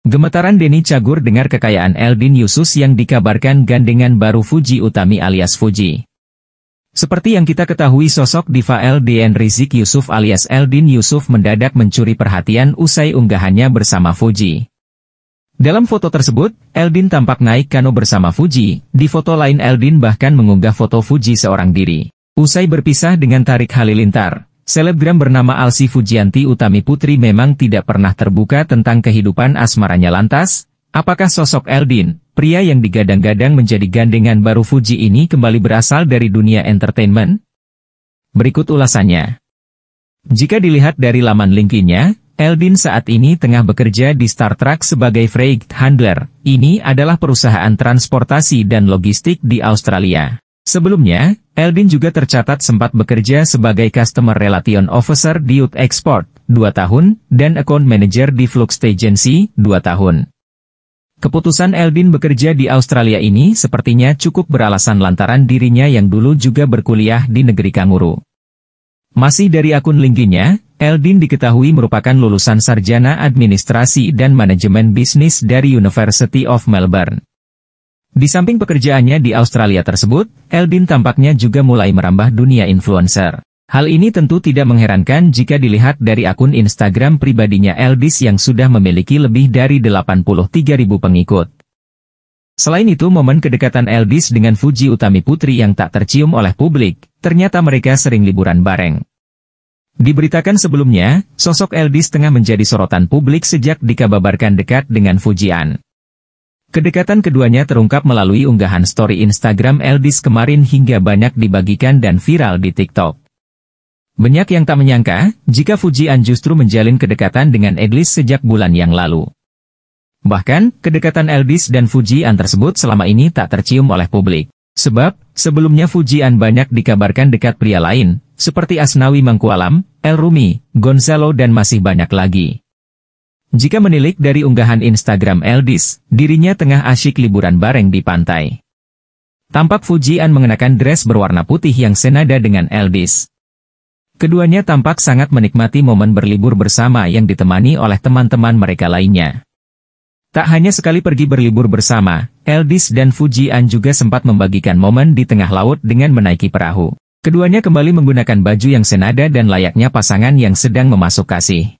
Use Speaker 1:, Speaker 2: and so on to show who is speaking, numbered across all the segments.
Speaker 1: Gemetaran Denny Cagur dengar kekayaan Eldin Yusus yang dikabarkan gandengan baru Fuji Utami alias Fuji. Seperti yang kita ketahui sosok diva LDN Rizik Yusuf alias Eldin Yusuf mendadak mencuri perhatian usai unggahannya bersama Fuji. Dalam foto tersebut, Eldin tampak naik kano bersama Fuji, di foto lain Eldin bahkan mengunggah foto Fuji seorang diri. Usai berpisah dengan Tarik Halilintar, Selebgram bernama Alsi Fujianti Utami Putri memang tidak pernah terbuka tentang kehidupan asmaranya lantas, apakah sosok Eldin, pria yang digadang-gadang menjadi gandengan baru Fuji ini kembali berasal dari dunia entertainment? Berikut ulasannya. Jika dilihat dari laman linkinnya, Eldin saat ini tengah bekerja di Star Trek sebagai freight handler. Ini adalah perusahaan transportasi dan logistik di Australia. Sebelumnya, Eldin juga tercatat sempat bekerja sebagai Customer Relation Officer di Youth Export, 2 tahun, dan Account Manager di Flux Agency, 2 tahun. Keputusan Eldin bekerja di Australia ini sepertinya cukup beralasan lantaran dirinya yang dulu juga berkuliah di negeri Kanguru. Masih dari akun lingginya, Eldin diketahui merupakan lulusan sarjana administrasi dan manajemen bisnis dari University of Melbourne. Di samping pekerjaannya di Australia tersebut, Elbin tampaknya juga mulai merambah dunia influencer. Hal ini tentu tidak mengherankan jika dilihat dari akun Instagram pribadinya Eldis yang sudah memiliki lebih dari 83 ribu pengikut. Selain itu momen kedekatan Eldis dengan Fuji Utami Putri yang tak tercium oleh publik, ternyata mereka sering liburan bareng. Diberitakan sebelumnya, sosok Eldis tengah menjadi sorotan publik sejak dikababarkan dekat dengan Fujian. Kedekatan keduanya terungkap melalui unggahan story Instagram Eldis kemarin hingga banyak dibagikan dan viral di TikTok. Banyak yang tak menyangka, jika Fujian justru menjalin kedekatan dengan Eldis sejak bulan yang lalu. Bahkan, kedekatan Eldis dan Fujian tersebut selama ini tak tercium oleh publik. Sebab, sebelumnya Fujian banyak dikabarkan dekat pria lain, seperti Asnawi Mangkualam, El Rumi, Gonzalo dan masih banyak lagi. Jika menilik dari unggahan Instagram Eldis, dirinya tengah asyik liburan bareng di pantai. Tampak Fujian mengenakan dress berwarna putih yang senada dengan Eldis. Keduanya tampak sangat menikmati momen berlibur bersama yang ditemani oleh teman-teman mereka lainnya. Tak hanya sekali pergi berlibur bersama, Eldis dan Fujian juga sempat membagikan momen di tengah laut dengan menaiki perahu. Keduanya kembali menggunakan baju yang senada dan layaknya pasangan yang sedang memasuk kasih.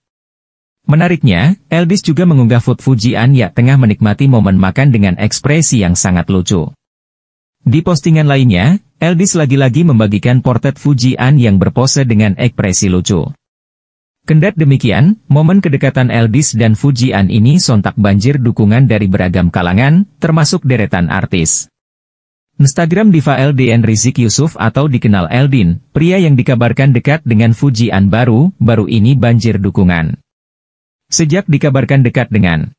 Speaker 1: Menariknya, Elbis juga mengunggah food Fuji Anya tengah menikmati momen makan dengan ekspresi yang sangat lucu. Di postingan lainnya, Elbis lagi-lagi membagikan portret Fuji An yang berpose dengan ekspresi lucu. Kendat demikian, momen kedekatan Elbis dan Fuji An ini sontak banjir dukungan dari beragam kalangan, termasuk deretan artis. Instagram diva LDN Rizik Yusuf atau dikenal Eldin, pria yang dikabarkan dekat dengan Fujian baru, baru ini banjir dukungan. Sejak dikabarkan dekat dengan